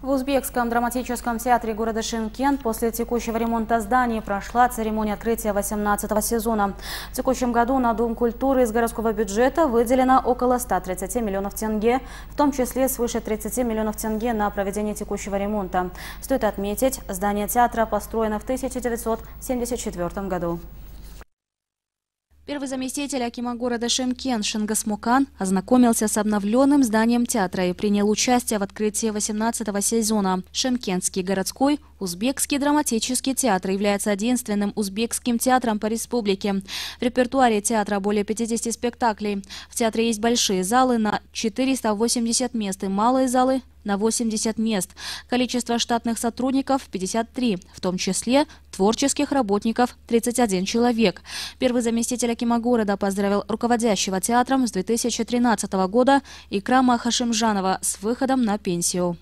В Узбекском драматическом театре города Шимкент после текущего ремонта зданий прошла церемония открытия 18 сезона. В текущем году на Дом культуры из городского бюджета выделено около 130 миллионов тенге, в том числе свыше 30 миллионов тенге на проведение текущего ремонта. Стоит отметить, здание театра построено в 1974 году. Первый заместитель Акима города Шимкен Шингас ознакомился с обновленным зданием театра и принял участие в открытии 18-го сезона. Шемкенский городской узбекский драматический театр является единственным узбекским театром по республике. В репертуаре театра более 50 спектаклей. В театре есть большие залы на 480 мест и малые залы на 80 мест. Количество штатных сотрудников – 53, в том числе творческих работников – 31 человек. Первый заместитель Акима города поздравил руководящего театром с 2013 года Икрама Хашимжанова с выходом на пенсию.